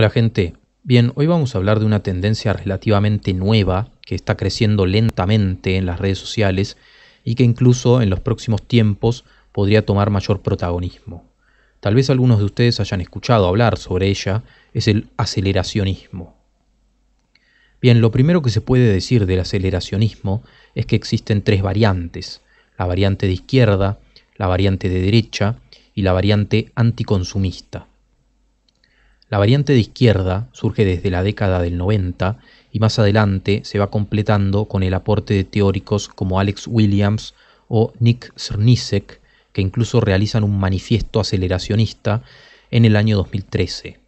Hola gente, bien, hoy vamos a hablar de una tendencia relativamente nueva que está creciendo lentamente en las redes sociales y que incluso en los próximos tiempos podría tomar mayor protagonismo. Tal vez algunos de ustedes hayan escuchado hablar sobre ella, es el aceleracionismo. Bien, lo primero que se puede decir del aceleracionismo es que existen tres variantes, la variante de izquierda, la variante de derecha y la variante anticonsumista. La variante de izquierda surge desde la década del 90 y más adelante se va completando con el aporte de teóricos como Alex Williams o Nick Cernisek, que incluso realizan un manifiesto aceleracionista en el año 2013.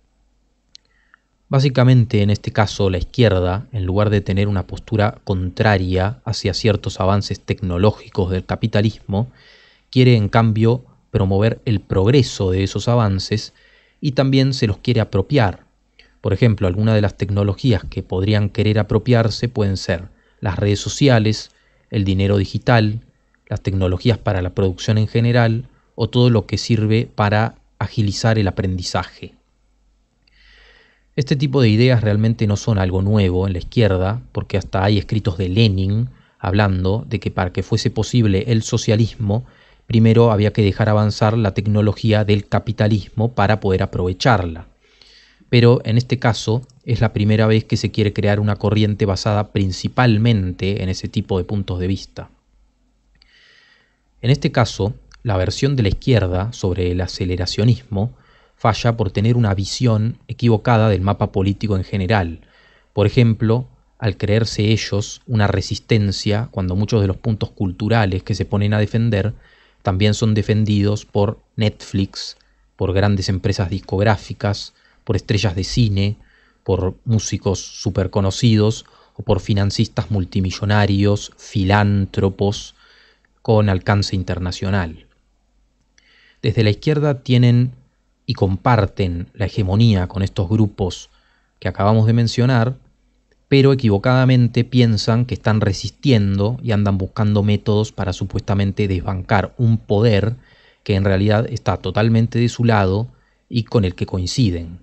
Básicamente, en este caso, la izquierda, en lugar de tener una postura contraria hacia ciertos avances tecnológicos del capitalismo, quiere en cambio promover el progreso de esos avances y también se los quiere apropiar. Por ejemplo, algunas de las tecnologías que podrían querer apropiarse pueden ser las redes sociales, el dinero digital, las tecnologías para la producción en general o todo lo que sirve para agilizar el aprendizaje. Este tipo de ideas realmente no son algo nuevo en la izquierda, porque hasta hay escritos de Lenin hablando de que para que fuese posible el socialismo primero había que dejar avanzar la tecnología del capitalismo para poder aprovecharla. Pero en este caso es la primera vez que se quiere crear una corriente basada principalmente en ese tipo de puntos de vista. En este caso, la versión de la izquierda sobre el aceleracionismo falla por tener una visión equivocada del mapa político en general. Por ejemplo, al creerse ellos una resistencia cuando muchos de los puntos culturales que se ponen a defender también son defendidos por Netflix, por grandes empresas discográficas, por estrellas de cine, por músicos súper conocidos o por financistas multimillonarios, filántropos con alcance internacional. Desde la izquierda tienen y comparten la hegemonía con estos grupos que acabamos de mencionar, pero equivocadamente piensan que están resistiendo y andan buscando métodos para supuestamente desbancar un poder que en realidad está totalmente de su lado y con el que coinciden.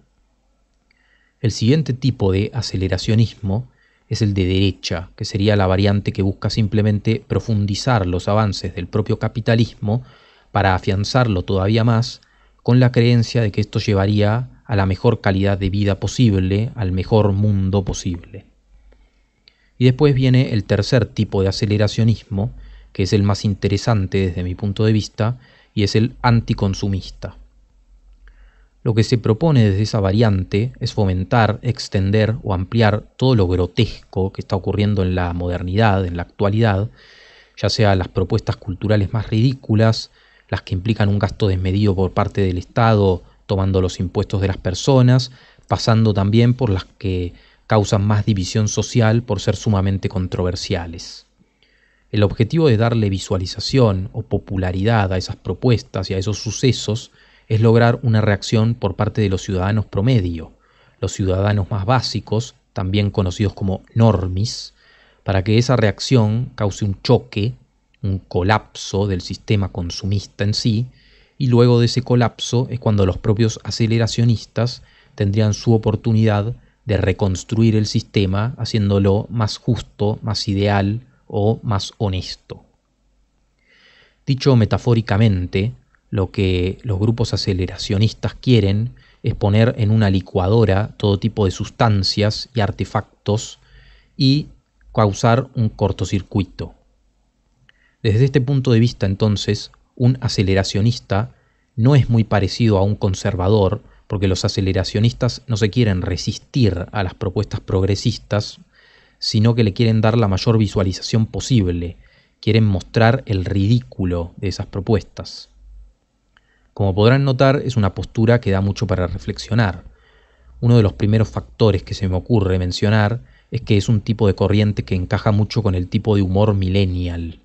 El siguiente tipo de aceleracionismo es el de derecha, que sería la variante que busca simplemente profundizar los avances del propio capitalismo para afianzarlo todavía más con la creencia de que esto llevaría a la mejor calidad de vida posible, al mejor mundo posible. Y después viene el tercer tipo de aceleracionismo, que es el más interesante desde mi punto de vista, y es el anticonsumista. Lo que se propone desde esa variante es fomentar, extender o ampliar todo lo grotesco que está ocurriendo en la modernidad, en la actualidad, ya sea las propuestas culturales más ridículas, las que implican un gasto desmedido por parte del Estado tomando los impuestos de las personas, pasando también por las que causan más división social por ser sumamente controversiales. El objetivo de darle visualización o popularidad a esas propuestas y a esos sucesos es lograr una reacción por parte de los ciudadanos promedio, los ciudadanos más básicos, también conocidos como normis, para que esa reacción cause un choque, un colapso del sistema consumista en sí, y luego de ese colapso es cuando los propios aceleracionistas tendrían su oportunidad de reconstruir el sistema haciéndolo más justo, más ideal o más honesto. Dicho metafóricamente, lo que los grupos aceleracionistas quieren es poner en una licuadora todo tipo de sustancias y artefactos y causar un cortocircuito. Desde este punto de vista, entonces, un aceleracionista no es muy parecido a un conservador porque los aceleracionistas no se quieren resistir a las propuestas progresistas, sino que le quieren dar la mayor visualización posible, quieren mostrar el ridículo de esas propuestas. Como podrán notar, es una postura que da mucho para reflexionar. Uno de los primeros factores que se me ocurre mencionar es que es un tipo de corriente que encaja mucho con el tipo de humor millennial.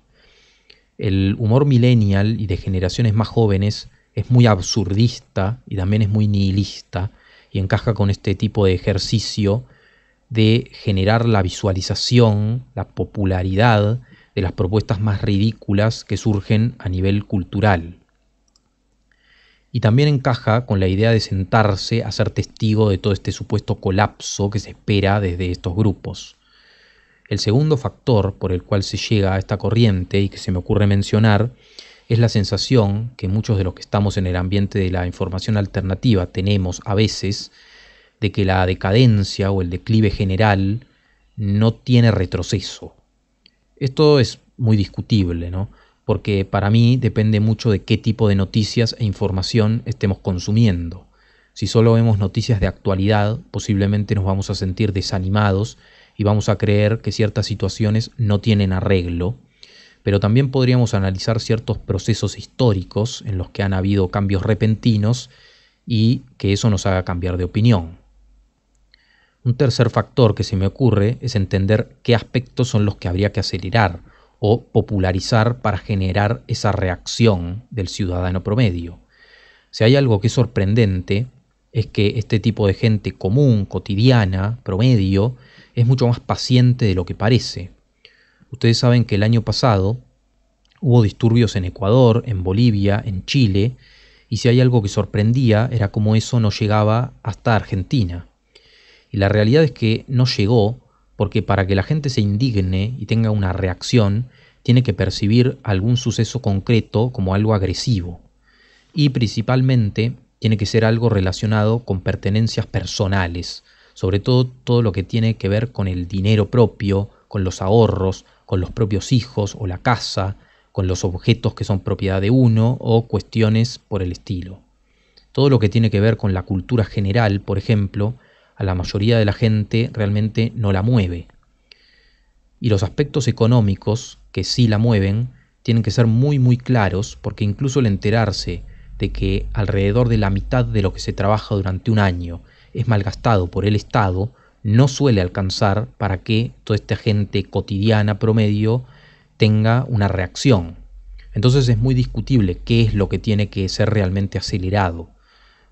El humor millennial y de generaciones más jóvenes es muy absurdista y también es muy nihilista y encaja con este tipo de ejercicio de generar la visualización, la popularidad de las propuestas más ridículas que surgen a nivel cultural. Y también encaja con la idea de sentarse a ser testigo de todo este supuesto colapso que se espera desde estos grupos. El segundo factor por el cual se llega a esta corriente y que se me ocurre mencionar es la sensación que muchos de los que estamos en el ambiente de la información alternativa tenemos a veces de que la decadencia o el declive general no tiene retroceso. Esto es muy discutible, ¿no? Porque para mí depende mucho de qué tipo de noticias e información estemos consumiendo. Si solo vemos noticias de actualidad, posiblemente nos vamos a sentir desanimados y vamos a creer que ciertas situaciones no tienen arreglo pero también podríamos analizar ciertos procesos históricos en los que han habido cambios repentinos y que eso nos haga cambiar de opinión. Un tercer factor que se me ocurre es entender qué aspectos son los que habría que acelerar o popularizar para generar esa reacción del ciudadano promedio. Si hay algo que es sorprendente, es que este tipo de gente común, cotidiana, promedio, es mucho más paciente de lo que parece. Ustedes saben que el año pasado hubo disturbios en Ecuador, en Bolivia, en Chile, y si hay algo que sorprendía era cómo eso no llegaba hasta Argentina. Y la realidad es que no llegó porque para que la gente se indigne y tenga una reacción, tiene que percibir algún suceso concreto como algo agresivo. Y principalmente tiene que ser algo relacionado con pertenencias personales, sobre todo todo lo que tiene que ver con el dinero propio, con los ahorros, con los propios hijos o la casa, con los objetos que son propiedad de uno o cuestiones por el estilo. Todo lo que tiene que ver con la cultura general, por ejemplo, a la mayoría de la gente realmente no la mueve. Y los aspectos económicos que sí la mueven tienen que ser muy muy claros porque incluso el enterarse de que alrededor de la mitad de lo que se trabaja durante un año es malgastado por el Estado, no suele alcanzar para que toda esta gente cotidiana promedio tenga una reacción. Entonces es muy discutible qué es lo que tiene que ser realmente acelerado.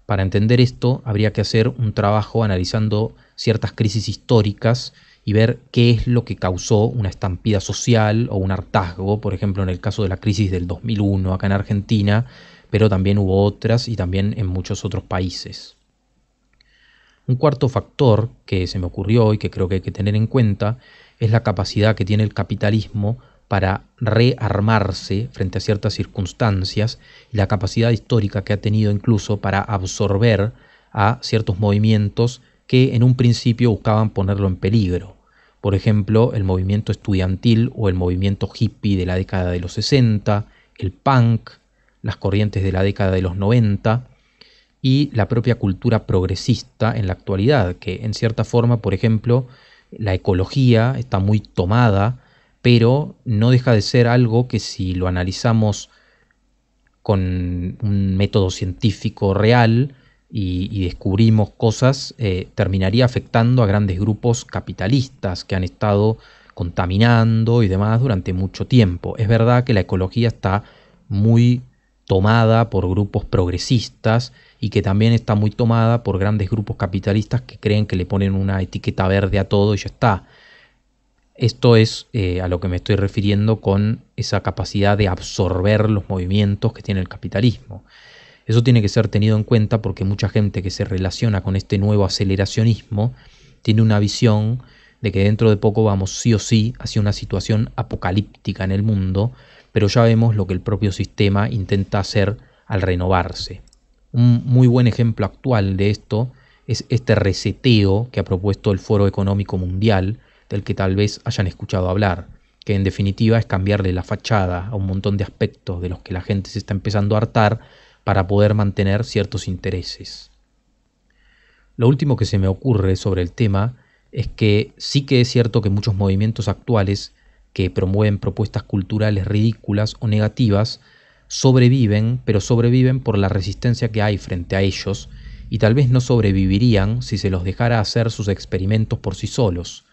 Para entender esto habría que hacer un trabajo analizando ciertas crisis históricas y ver qué es lo que causó una estampida social o un hartazgo, por ejemplo en el caso de la crisis del 2001 acá en Argentina, pero también hubo otras y también en muchos otros países. Un cuarto factor que se me ocurrió y que creo que hay que tener en cuenta es la capacidad que tiene el capitalismo para rearmarse frente a ciertas circunstancias y la capacidad histórica que ha tenido incluso para absorber a ciertos movimientos que en un principio buscaban ponerlo en peligro. Por ejemplo, el movimiento estudiantil o el movimiento hippie de la década de los 60, el punk, las corrientes de la década de los 90, y la propia cultura progresista en la actualidad, que en cierta forma, por ejemplo, la ecología está muy tomada, pero no deja de ser algo que si lo analizamos con un método científico real y, descubrimos cosas, eh, terminaría afectando a grandes grupos capitalistas que han estado contaminando y demás durante mucho tiempo. Es verdad que la ecología está muy tomada por grupos progresistas y que también está muy tomada por grandes grupos capitalistas que creen que le ponen una etiqueta verde a todo y ya está. Esto es eh, a lo que me estoy refiriendo con esa capacidad de absorber los movimientos que tiene el capitalismo. Eso tiene que ser tenido en cuenta porque mucha gente que se relaciona con este nuevo aceleracionismo tiene una visión de que dentro de poco vamos sí o sí hacia una situación apocalíptica en el mundo, pero ya vemos lo que el propio sistema intenta hacer al renovarse. Un muy buen ejemplo actual de esto es este reseteo que ha propuesto el Foro Económico Mundial, del que tal vez hayan escuchado hablar, que en definitiva es cambiarle la fachada a un montón de aspectos de los que la gente se está empezando a hartar para poder mantener ciertos intereses. Lo último que se me ocurre sobre el tema es que sí que es cierto que muchos movimientos actuales que promueven propuestas culturales ridículas o negativas, sobreviven, pero sobreviven por la resistencia que hay frente a ellos, y tal vez no sobrevivirían si se los dejara hacer sus experimentos por sí solos.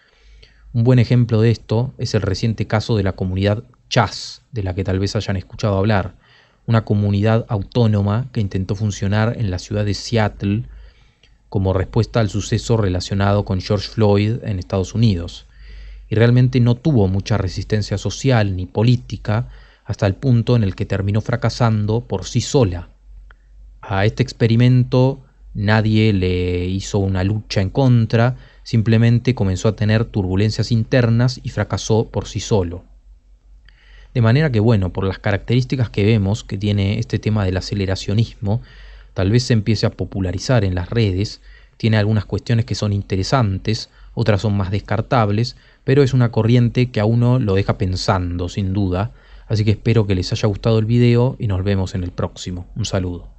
Un buen ejemplo de esto es el reciente caso de la comunidad Chas, de la que tal vez hayan escuchado hablar, una comunidad autónoma que intentó funcionar en la ciudad de Seattle como respuesta al suceso relacionado con George Floyd en Estados Unidos y realmente no tuvo mucha resistencia social ni política hasta el punto en el que terminó fracasando por sí sola. A este experimento nadie le hizo una lucha en contra, simplemente comenzó a tener turbulencias internas y fracasó por sí solo. De manera que, bueno, por las características que vemos que tiene este tema del aceleracionismo, tal vez se empiece a popularizar en las redes, tiene algunas cuestiones que son interesantes, otras son más descartables, pero es una corriente que a uno lo deja pensando, sin duda. Así que espero que les haya gustado el video y nos vemos en el próximo. Un saludo.